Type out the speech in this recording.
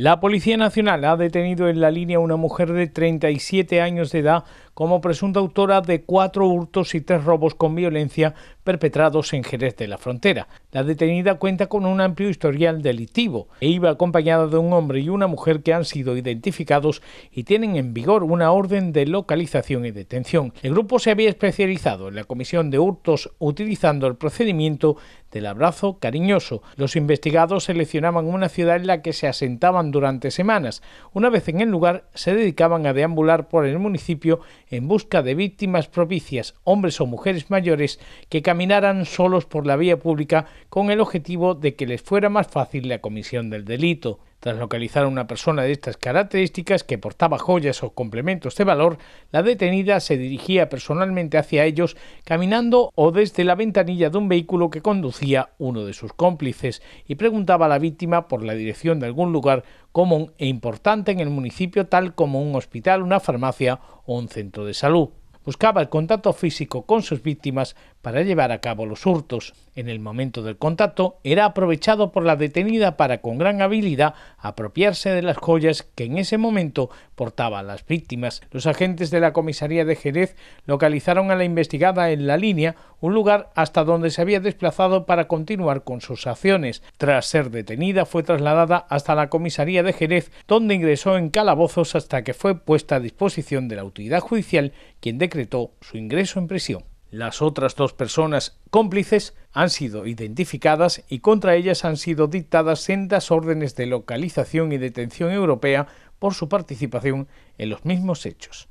La Policía Nacional ha detenido en la línea a una mujer de 37 años de edad como presunta autora de cuatro hurtos y tres robos con violencia perpetrados en Jerez de la Frontera. La detenida cuenta con un amplio historial delictivo e iba acompañada de un hombre y una mujer que han sido identificados y tienen en vigor una orden de localización y detención. El grupo se había especializado en la comisión de hurtos utilizando el procedimiento del abrazo cariñoso. Los investigados seleccionaban una ciudad en la que se asentaban durante semanas. Una vez en el lugar, se dedicaban a deambular por el municipio en busca de víctimas propicias, hombres o mujeres mayores que caminaban caminaran solos por la vía pública con el objetivo de que les fuera más fácil la comisión del delito. Tras localizar a una persona de estas características que portaba joyas o complementos de valor, la detenida se dirigía personalmente hacia ellos caminando o desde la ventanilla de un vehículo que conducía uno de sus cómplices y preguntaba a la víctima por la dirección de algún lugar común e importante en el municipio tal como un hospital, una farmacia o un centro de salud buscaba el contacto físico con sus víctimas para llevar a cabo los hurtos. En el momento del contacto era aprovechado por la detenida para con gran habilidad apropiarse de las joyas que en ese momento portaban las víctimas. Los agentes de la comisaría de Jerez localizaron a la investigada en la línea un lugar hasta donde se había desplazado para continuar con sus acciones. Tras ser detenida, fue trasladada hasta la comisaría de Jerez, donde ingresó en calabozos hasta que fue puesta a disposición de la autoridad judicial, quien decretó su ingreso en prisión. Las otras dos personas cómplices han sido identificadas y contra ellas han sido dictadas sendas órdenes de localización y detención europea por su participación en los mismos hechos.